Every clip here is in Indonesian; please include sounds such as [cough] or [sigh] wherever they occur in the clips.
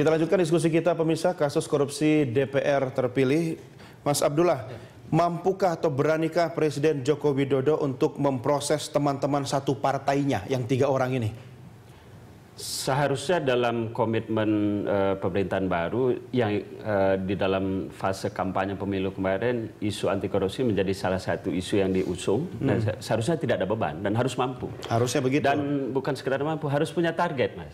Kita lanjutkan diskusi kita pemirsa kasus korupsi DPR terpilih. Mas Abdullah, ya. mampukah atau beranikah Presiden Joko Widodo untuk memproses teman-teman satu partainya yang tiga orang ini? Seharusnya dalam komitmen uh, pemerintahan baru yang uh, di dalam fase kampanye pemilu kemarin isu anti korupsi menjadi salah satu isu yang diusung hmm. dan seharusnya tidak ada beban dan harus mampu. Harusnya begitu. Dan bukan sekedar mampu, harus punya target, Mas.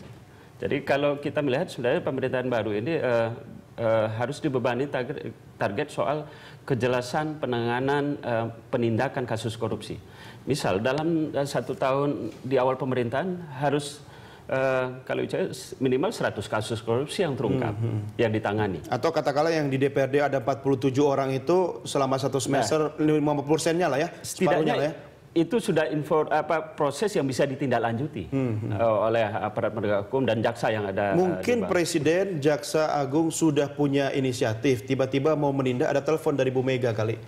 Jadi kalau kita melihat sebenarnya pemerintahan baru ini uh, uh, harus dibebani target, target soal kejelasan penanganan uh, penindakan kasus korupsi. Misal dalam satu tahun di awal pemerintahan harus Uh, kalau saya minimal 100 kasus korupsi yang terungkap, hmm, hmm. yang ditangani. Atau katakanlah yang di DPRD ada 47 orang itu selama satu nah. semester nah, 50 persennya lah ya, setidaknya lah ya itu sudah info, apa, proses yang bisa ditindaklanjuti hmm. oleh aparat penegak hukum dan jaksa yang ada. Eh, Mungkin Presiden Jaksa Agung sudah punya inisiatif, tiba-tiba mau menindak ada telepon dari Bu Mega kali.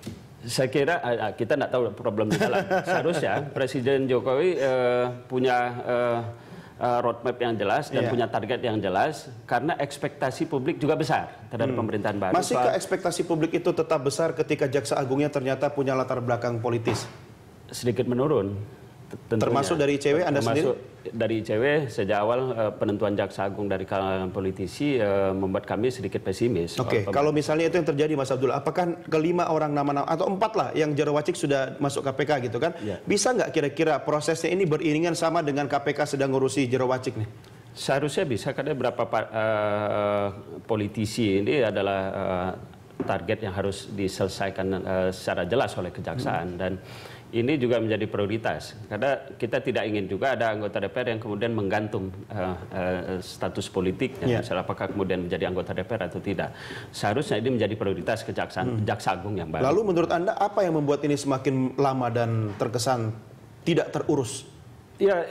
Saya kira eh, kita tidak tahu problem di dalam. [laughs] Seharusnya Presiden Jokowi uh, punya uh, roadmap yang jelas dan yeah. punya target yang jelas karena ekspektasi publik juga besar terhadap hmm. pemerintahan baru. ke ekspektasi publik itu tetap besar ketika jaksa agungnya ternyata punya latar belakang politis? sedikit menurun. Tentunya. Termasuk dari ICW Anda Termasuk sendiri? Dari ICW sejak awal eh, penentuan jaksa agung dari kalangan politisi eh, membuat kami sedikit pesimis. Oke, okay. kalau misalnya itu yang terjadi Mas Abdul, apakah kelima orang nama-nama atau empat lah yang Jarawacik sudah masuk KPK gitu kan? Ya. Bisa nggak kira-kira prosesnya ini beriringan sama dengan KPK sedang ngurusi Jarawacik nih? Seharusnya bisa karena berapa uh, politisi ini adalah uh, target yang harus diselesaikan uh, secara jelas oleh kejaksaan hmm. dan ini juga menjadi prioritas karena kita tidak ingin juga ada anggota DPR yang kemudian menggantung uh, uh, status politik, yeah. Ya. misalnya apakah kemudian menjadi anggota DPR atau tidak seharusnya ini menjadi prioritas kejaksaan hmm. jaksa agung yang baru. Lalu menurut anda apa yang membuat ini semakin lama dan terkesan tidak terurus? Ya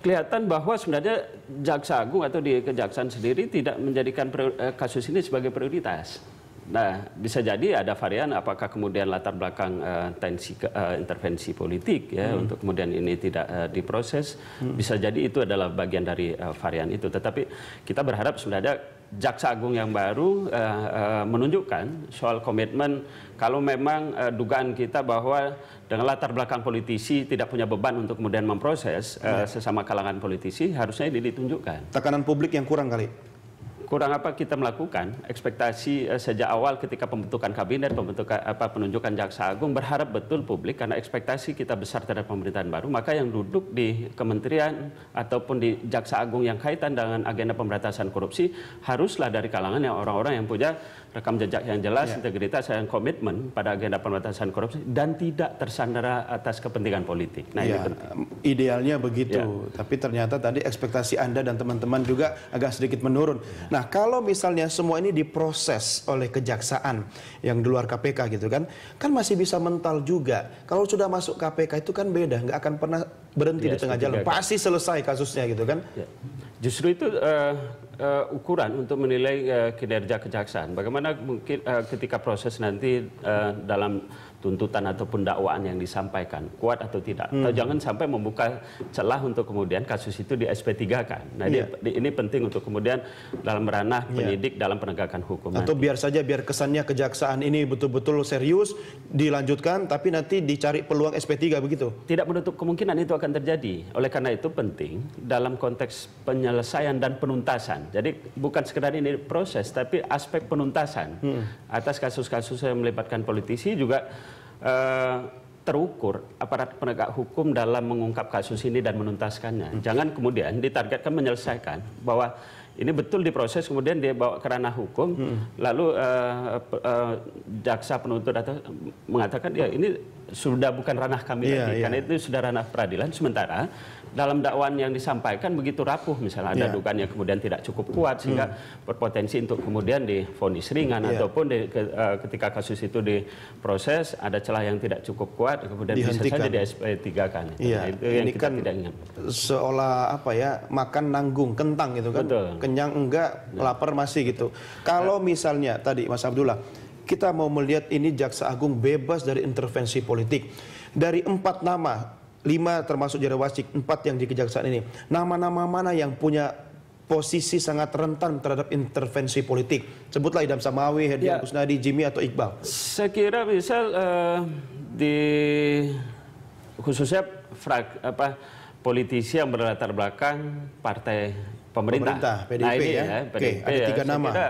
kelihatan bahwa sebenarnya jaksa agung atau di kejaksaan sendiri tidak menjadikan eh, kasus ini sebagai prioritas. Nah, bisa jadi ada varian apakah kemudian latar belakang uh, tensi, uh, intervensi politik ya hmm. untuk kemudian ini tidak uh, diproses. Hmm. Bisa jadi itu adalah bagian dari uh, varian itu. Tetapi kita berharap sudah ada Jaksa Agung yang baru uh, uh, menunjukkan soal komitmen kalau memang uh, dugaan kita bahwa dengan latar belakang politisi tidak punya beban untuk kemudian memproses uh, sesama kalangan politisi harusnya ini ditunjukkan. Tekanan publik yang kurang kali kurang apa kita melakukan ekspektasi uh, sejak awal ketika pembentukan kabinet pembentukan apa penunjukan jaksa agung berharap betul publik karena ekspektasi kita besar terhadap pemerintahan baru maka yang duduk di kementerian ataupun di jaksa agung yang kaitan dengan agenda pemberantasan korupsi haruslah dari kalangan yang orang-orang yang punya rekam jejak yang jelas, yeah. integritas yang komitmen pada agenda pemberantasan korupsi dan tidak tersandera atas kepentingan politik. Nah, yeah. ini ya, Idealnya begitu, yeah. tapi ternyata tadi ekspektasi Anda dan teman-teman juga agak sedikit menurun. Ya. Nah, Nah, kalau misalnya semua ini diproses oleh kejaksaan yang di luar KPK gitu kan, kan masih bisa mental juga. Kalau sudah masuk KPK itu kan beda, nggak akan pernah berhenti ya, di tengah jalan, pasti selesai kasusnya gitu kan. Ya. Justru itu uh, uh, ukuran untuk menilai uh, kinerja kejaksaan. Bagaimana mungkin uh, ketika proses nanti uh, dalam tuntutan ataupun dakwaan yang disampaikan kuat atau tidak hmm. atau jangan sampai membuka celah untuk kemudian kasus itu di SP3 kan nah yeah. ini, iya. ini penting untuk kemudian dalam ranah iya. penyidik yeah. dalam penegakan hukum atau nanti. biar saja biar kesannya kejaksaan ini betul-betul serius dilanjutkan tapi nanti dicari peluang SP3 begitu tidak menutup kemungkinan itu akan terjadi oleh karena itu penting dalam konteks penyelesaian dan penuntasan jadi bukan sekedar ini proses tapi aspek penuntasan hmm. atas kasus-kasus yang melibatkan politisi juga Eh, terukur aparat penegak hukum dalam mengungkap kasus ini dan menuntaskannya. Jangan kemudian ditargetkan menyelesaikan bahwa ini betul diproses kemudian dia bawa ke ranah hukum hmm. lalu uh, uh, jaksa penuntut atau mengatakan ya ini sudah bukan ranah kami yeah, lagi yeah. karena itu sudah ranah peradilan sementara dalam dakwaan yang disampaikan begitu rapuh misalnya ada yeah. dugaan yang kemudian tidak cukup kuat sehingga hmm. berpotensi untuk kemudian difonis ringan yeah. ataupun di, ke, uh, ketika kasus itu diproses ada celah yang tidak cukup kuat kemudian Dihentikan. bisa saja di SP3 kan yeah. itu yang ini kita kan tidak ingat seolah apa ya makan nanggung kentang gitu kan Betul kenyang enggak, ya. lapar masih gitu. Iya. Kalau misalnya tadi Mas Abdullah, kita mau melihat ini Jaksa Agung bebas dari intervensi politik. Dari empat nama, lima termasuk Jara Wasik, empat yang di kejaksaan ini. Nama-nama mana yang punya posisi sangat rentan terhadap intervensi politik? Sebutlah Idam Samawi, Hedi ya. Kusnadi, Jimmy atau Iqbal. Saya kira misal uh, eh, di khususnya frak, apa politisi yang berlatar belakang partai pemerintah. pemerintah PDIP nah, ini, ya. ya PDIP okay, ada ya. tiga nama. Saya kira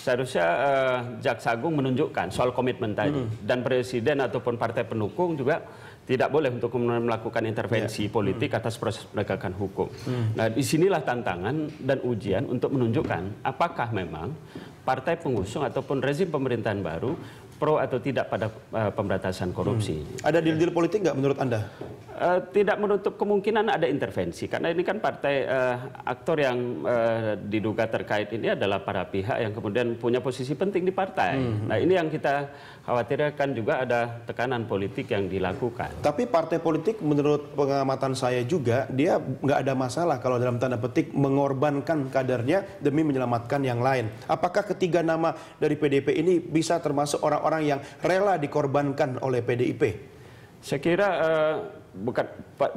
seharusnya uh, Jaksa Agung menunjukkan soal komitmen tadi hmm. dan presiden ataupun partai pendukung juga tidak boleh untuk melakukan intervensi yeah. politik hmm. atas proses penegakan hukum. Hmm. Nah, disinilah tantangan dan ujian untuk menunjukkan apakah memang partai pengusung ataupun rezim pemerintahan baru pro atau tidak pada uh, pemberantasan korupsi. Hmm. Ada deal-deal politik nggak menurut Anda? Eh, tidak menutup kemungkinan ada intervensi karena ini kan partai uh, aktor yang uh, diduga terkait ini adalah para pihak yang kemudian punya posisi penting di partai. Hmm. Nah ini yang kita khawatirkan juga ada tekanan politik yang dilakukan. Tapi partai politik menurut pengamatan saya juga dia nggak ada masalah kalau dalam tanda petik mengorbankan kadernya demi menyelamatkan yang lain. Apakah ketiga nama dari PDP ini bisa termasuk orang-orang yang rela dikorbankan oleh PDIP? Saya kira uh, bukan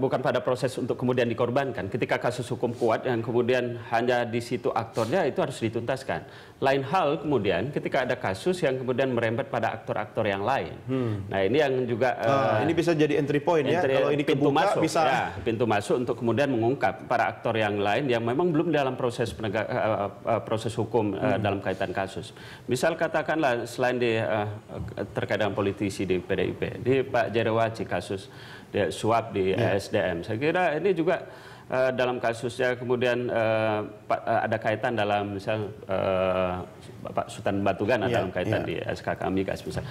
bukan pada proses untuk kemudian dikorbankan. Ketika kasus hukum kuat dan kemudian hanya di situ aktornya itu harus dituntaskan. Lain hal kemudian ketika ada kasus yang kemudian merembet pada aktor-aktor yang lain. Hmm. Nah ini yang juga uh, uh, ini bisa jadi entry point ya. entry, ya. Kalau ini pintu kebuka, masuk, bisa ya, pintu masuk untuk kemudian mengungkap para aktor yang lain yang memang belum dalam proses penegak, uh, eh, uh, eh, proses hukum uh, hmm. dalam kaitan kasus. Misal katakanlah selain di uh, terkait dengan politisi di PDIP, di Pak Jerewaci kasus suap di yeah. SDM. Saya kira ini juga uh, dalam kasusnya kemudian uh, ada kaitan dalam misal uh, Bapak Sultan Batugan yeah, dalam kaitan yeah. di SK kami guys misal.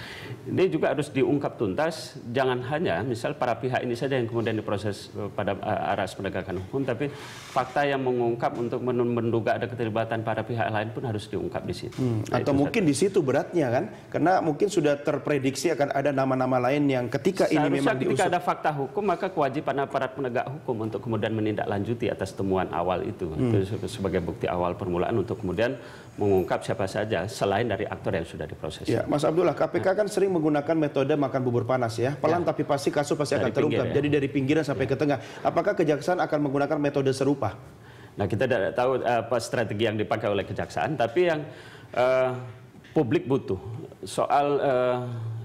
Ini juga harus diungkap tuntas, jangan hanya misal para pihak ini saja yang kemudian diproses eh, pada eh, arah penegakan hukum, tapi fakta yang mengungkap untuk menduga ada keterlibatan para pihak lain pun harus diungkap di situ. Hmm, nah, atau mungkin di situ beratnya kan, karena mungkin sudah terprediksi akan ada nama-nama lain yang ketika Seharusnya ini memang ketika diusut. ada fakta hukum maka kewajiban aparat penegak hukum untuk kemudian menindaklanjuti atas temuan awal itu, hmm. itu sebagai bukti awal permulaan untuk kemudian mengungkap siapa saja saja selain dari aktor yang sudah diproses. Ya, Mas Abdullah, KPK kan sering menggunakan metode makan bubur panas ya. Pelan ya. tapi pasti kasus pasti akan terungkap. Ya. Jadi dari pinggiran sampai ya. ke tengah. Apakah kejaksaan akan menggunakan metode serupa? Nah, kita tidak tahu eh, apa strategi yang dipakai oleh kejaksaan, tapi yang uh, publik butuh soal uh,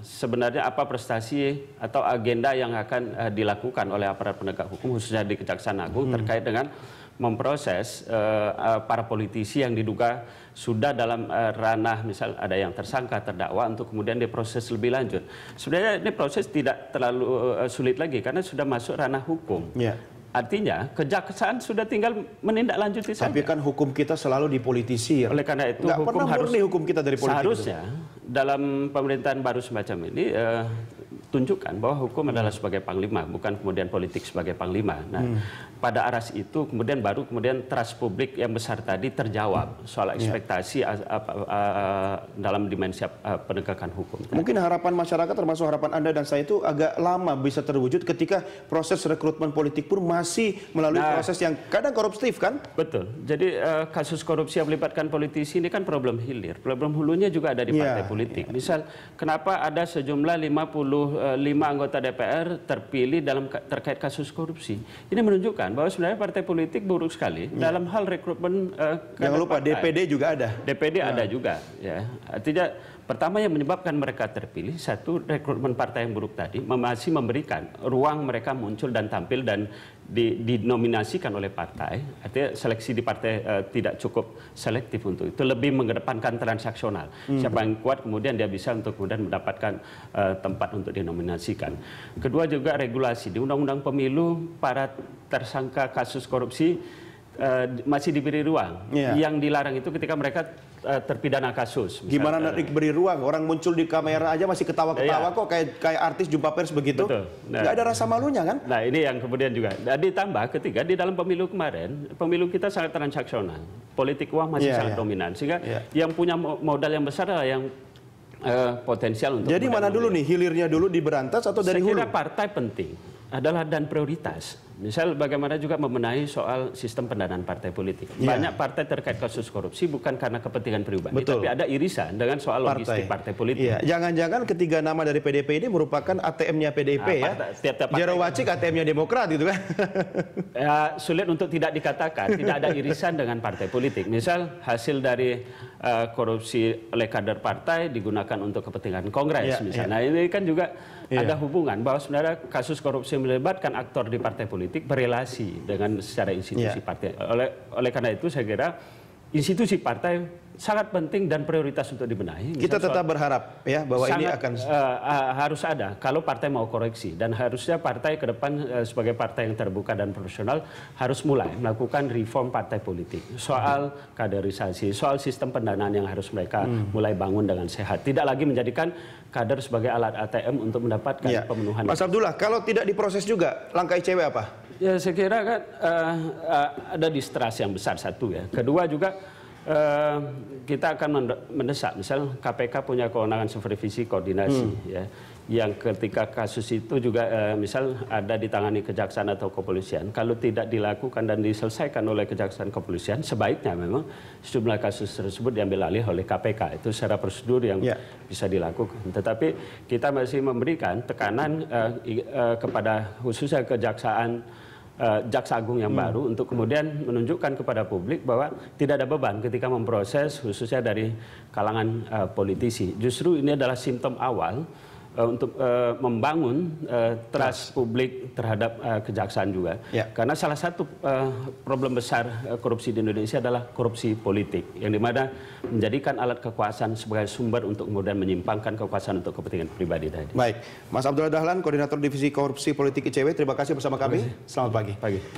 sebenarnya apa prestasi atau agenda yang akan uh, dilakukan oleh aparat penegak hukum khususnya di Kejaksaan Agung hmm. terkait dengan memproses uh, para politisi yang diduga sudah dalam uh, ranah misal ada yang tersangka terdakwa untuk kemudian diproses lebih lanjut. Sebenarnya ini proses tidak terlalu uh, sulit lagi karena sudah masuk ranah hukum. Yeah. Artinya kejaksaan sudah tinggal menindaklanjuti saja. Tapi kan hukum kita selalu dipolitisir. Ya? Oleh karena itu Nggak hukum harus hukum kita dari politik. Seharusnya itu. dalam pemerintahan baru semacam ini uh, tunjukkan bahwa hukum hmm. adalah sebagai panglima, bukan kemudian politik sebagai panglima. Nah, hmm. pada aras itu kemudian baru kemudian trust publik yang besar tadi terjawab soal ya. ekspektasi yeah. uh, uh, uh, dalam dimensi uh, penegakan hukum. Mungkin harapan masyarakat termasuk harapan Anda dan saya itu agak lama bisa terwujud ketika proses rekrutmen politik pun masih melalui nah, proses yang kadang koruptif kan? Betul. Jadi uh, kasus korupsi yang melibatkan politisi ini kan problem hilir. Problem hulunya juga ada di yeah. partai politik. Yeah. Misal kenapa ada sejumlah 50 Eh, lima anggota DPR terpilih dalam terkait kasus korupsi. Ini menunjukkan bahwa sebenarnya partai politik buruk sekali ya. dalam hal rekrutmen. Uh, Jangan lupa partai. DPD juga ada. DPD ya. ada juga, ya. Artinya pertama yang menyebabkan mereka terpilih satu rekrutmen partai yang buruk tadi masih memberikan ruang mereka muncul dan tampil dan dinominasikan oleh partai, artinya seleksi di partai e, tidak cukup selektif untuk itu, lebih mengedepankan transaksional. Hmm. Siapa yang kuat kemudian dia bisa untuk kemudian mendapatkan e, tempat untuk dinominasikan. Kedua juga regulasi di Undang-Undang Pemilu para tersangka kasus korupsi Eh, masih diberi ruang. Yeah. Yang dilarang itu ketika mereka uh, terpidana kasus. Misalnya. Gimana diberi beri ruang? Orang muncul di kamera aja masih ketawa-ketawa yeah. kok kayak kayak artis jumpa pers begitu. Betul. Nah, Gak ada rasa malunya kan? Nah ini yang kemudian juga. Nah, ditambah ketika di dalam pemilu kemarin, pemilu kita sangat transaksional. Politik uang masih yeah, sangat yeah. dominan. Sehingga yeah. yang punya modal yang besar adalah yang Uh, potensial untuk Jadi mana dulu nih hilirnya dulu diberantas atau dari Sekira hulu? partai penting adalah dan prioritas Misal bagaimana juga membenahi soal sistem pendanaan partai politik. Yeah. Banyak partai terkait kasus korupsi bukan karena kepentingan pribadi, Betul. tapi ada irisan dengan soal partai. logistik partai politik. Iya, jangan-jangan ketiga nama dari PDP ini merupakan ATM-nya PDP nah, ya. Tiap-tiap partai. Wacik ATM-nya Demokrat gitu kan. [laughs] ya, sulit untuk tidak dikatakan, tidak ada irisan dengan partai politik. Misal hasil dari uh, korupsi oleh kader partai digunakan untuk kepentingan kongres yeah, misalnya. Yeah. Nah, ini kan juga yeah. ada hubungan bahwa sebenarnya kasus korupsi melibatkan aktor di partai politik politik berelasi dengan secara institusi yeah. partai. Oleh oleh karena itu saya kira institusi partai sangat penting dan prioritas untuk dibenahi. Misal Kita tetap berharap ya bahwa sangat, ini akan uh, uh, harus ada kalau partai mau koreksi dan harusnya partai ke depan uh, sebagai partai yang terbuka dan profesional harus mulai melakukan reform partai politik. Soal kaderisasi, soal sistem pendanaan yang harus mereka hmm. mulai bangun dengan sehat. Tidak lagi menjadikan kader sebagai alat ATM untuk mendapatkan ya. pemenuhan. Mas Abdullah, kalau tidak diproses juga langkah ICW apa? Ya saya kira kan uh, uh, ada distrust yang besar satu ya. Kedua juga Ehm, kita akan mendesak, misal KPK punya kewenangan supervisi koordinasi, hmm. ya, yang ketika kasus itu juga uh, misal ada ditangani kejaksaan atau kepolisian, kalau tidak dilakukan dan diselesaikan oleh kejaksaan kepolisian, sebaiknya memang sejumlah kasus tersebut diambil alih oleh KPK itu secara prosedur yang yeah. bisa dilakukan. Tetapi kita masih memberikan tekanan uh, uh, kepada khususnya kejaksaan uh, jaksa agung yang hmm. baru untuk kemudian menunjukkan kepada publik bahwa tidak ada beban ketika memproses khususnya dari kalangan uh, politisi. Justru ini adalah simptom awal uh, untuk uh, membangun uh, trust yes. publik terhadap uh, kejaksaan juga. Yeah. Karena salah satu uh, problem besar uh, korupsi di Indonesia adalah korupsi politik yang dimana menjadikan alat kekuasaan sebagai sumber untuk kemudian menyimpangkan kekuasaan untuk kepentingan pribadi tadi. Baik, Mas Abdullah Dahlan, koordinator divisi korupsi politik ICW, terima kasih bersama kami. Selamat pagi. Pagi.